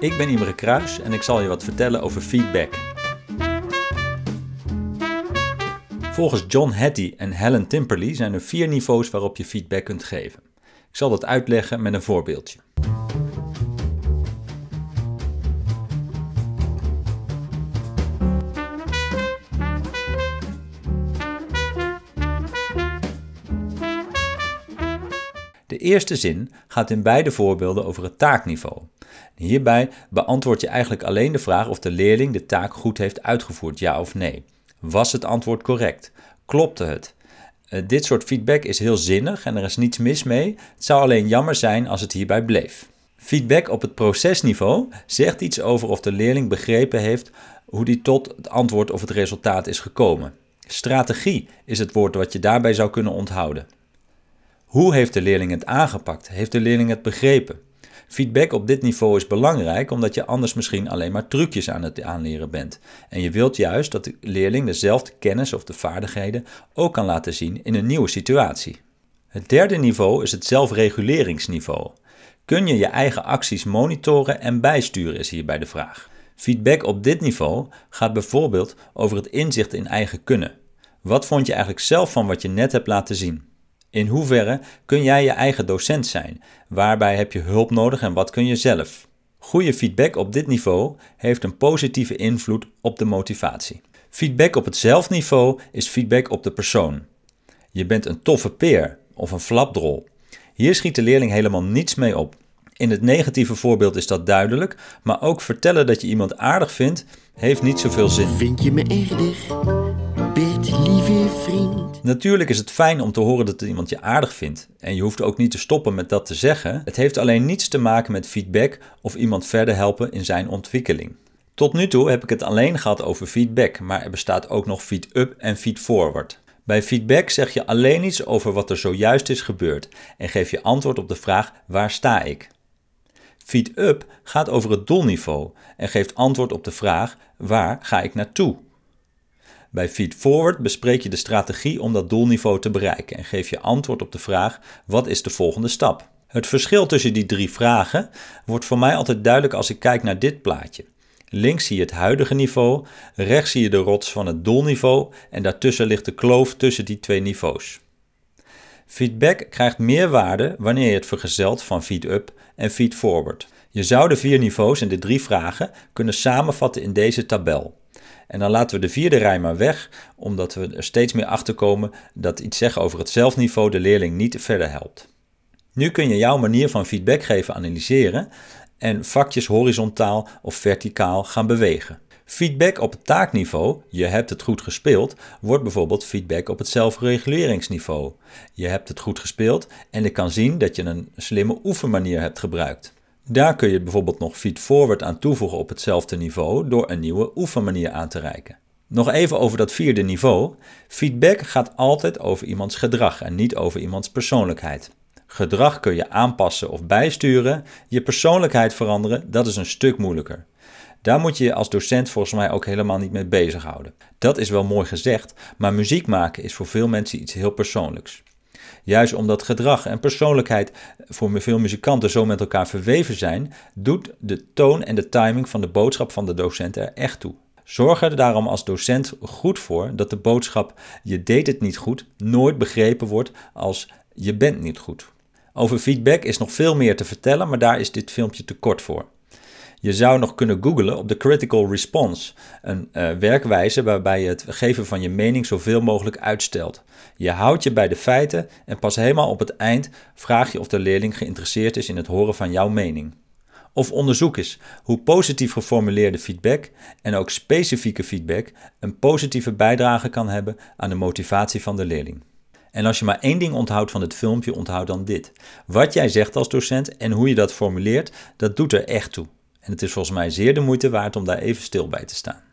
Ik ben Imre Kruis en ik zal je wat vertellen over feedback. Volgens John Hattie en Helen Timperley zijn er vier niveaus waarop je feedback kunt geven. Ik zal dat uitleggen met een voorbeeldje. De eerste zin gaat in beide voorbeelden over het taakniveau. Hierbij beantwoord je eigenlijk alleen de vraag of de leerling de taak goed heeft uitgevoerd, ja of nee. Was het antwoord correct? Klopte het? Eh, dit soort feedback is heel zinnig en er is niets mis mee. Het zou alleen jammer zijn als het hierbij bleef. Feedback op het procesniveau zegt iets over of de leerling begrepen heeft hoe die tot het antwoord of het resultaat is gekomen. Strategie is het woord wat je daarbij zou kunnen onthouden. Hoe heeft de leerling het aangepakt? Heeft de leerling het begrepen? Feedback op dit niveau is belangrijk omdat je anders misschien alleen maar trucjes aan het aanleren bent. En je wilt juist dat de leerling dezelfde kennis of de vaardigheden ook kan laten zien in een nieuwe situatie. Het derde niveau is het zelfreguleringsniveau. Kun je je eigen acties monitoren en bijsturen is hierbij de vraag. Feedback op dit niveau gaat bijvoorbeeld over het inzicht in eigen kunnen. Wat vond je eigenlijk zelf van wat je net hebt laten zien? In hoeverre kun jij je eigen docent zijn? Waarbij heb je hulp nodig en wat kun je zelf? Goede feedback op dit niveau heeft een positieve invloed op de motivatie. Feedback op hetzelfde niveau is feedback op de persoon. Je bent een toffe peer of een flapdrol. Hier schiet de leerling helemaal niets mee op. In het negatieve voorbeeld is dat duidelijk, maar ook vertellen dat je iemand aardig vindt, heeft niet zoveel zin. Vind je me dicht? lieve vriend. Natuurlijk is het fijn om te horen dat iemand je aardig vindt. En je hoeft ook niet te stoppen met dat te zeggen. Het heeft alleen niets te maken met feedback of iemand verder helpen in zijn ontwikkeling. Tot nu toe heb ik het alleen gehad over feedback, maar er bestaat ook nog feed-up en feed-forward. Bij feedback zeg je alleen iets over wat er zojuist is gebeurd en geef je antwoord op de vraag waar sta ik. Feed-up gaat over het doelniveau en geeft antwoord op de vraag waar ga ik naartoe. Bij Feed Forward bespreek je de strategie om dat doelniveau te bereiken en geef je antwoord op de vraag: wat is de volgende stap? Het verschil tussen die drie vragen wordt voor mij altijd duidelijk als ik kijk naar dit plaatje. Links zie je het huidige niveau, rechts zie je de rots van het doelniveau en daartussen ligt de kloof tussen die twee niveaus. Feedback krijgt meer waarde wanneer je het vergezelt van feed-up en feed-forward. Je zou de vier niveaus en de drie vragen kunnen samenvatten in deze tabel. En dan laten we de vierde rij maar weg, omdat we er steeds meer achter komen dat iets zeggen over het zelfniveau de leerling niet verder helpt. Nu kun je jouw manier van feedback geven analyseren en vakjes horizontaal of verticaal gaan bewegen. Feedback op het taakniveau, je hebt het goed gespeeld, wordt bijvoorbeeld feedback op het zelfreguleringsniveau. Je hebt het goed gespeeld en ik kan zien dat je een slimme oefenmanier hebt gebruikt. Daar kun je bijvoorbeeld nog feedforward aan toevoegen op hetzelfde niveau door een nieuwe oefenmanier aan te reiken. Nog even over dat vierde niveau. Feedback gaat altijd over iemands gedrag en niet over iemands persoonlijkheid. Gedrag kun je aanpassen of bijsturen. Je persoonlijkheid veranderen, dat is een stuk moeilijker. Daar moet je je als docent volgens mij ook helemaal niet mee bezighouden. Dat is wel mooi gezegd, maar muziek maken is voor veel mensen iets heel persoonlijks. Juist omdat gedrag en persoonlijkheid voor veel muzikanten zo met elkaar verweven zijn, doet de toon en de timing van de boodschap van de docent er echt toe. Zorg er daarom als docent goed voor dat de boodschap je deed het niet goed nooit begrepen wordt als je bent niet goed. Over feedback is nog veel meer te vertellen, maar daar is dit filmpje te kort voor. Je zou nog kunnen googlen op de critical response, een eh, werkwijze waarbij je het geven van je mening zoveel mogelijk uitstelt. Je houdt je bij de feiten en pas helemaal op het eind vraag je of de leerling geïnteresseerd is in het horen van jouw mening. Of onderzoek is hoe positief geformuleerde feedback en ook specifieke feedback een positieve bijdrage kan hebben aan de motivatie van de leerling. En als je maar één ding onthoudt van dit filmpje, onthoud dan dit. Wat jij zegt als docent en hoe je dat formuleert, dat doet er echt toe. En het is volgens mij zeer de moeite waard om daar even stil bij te staan.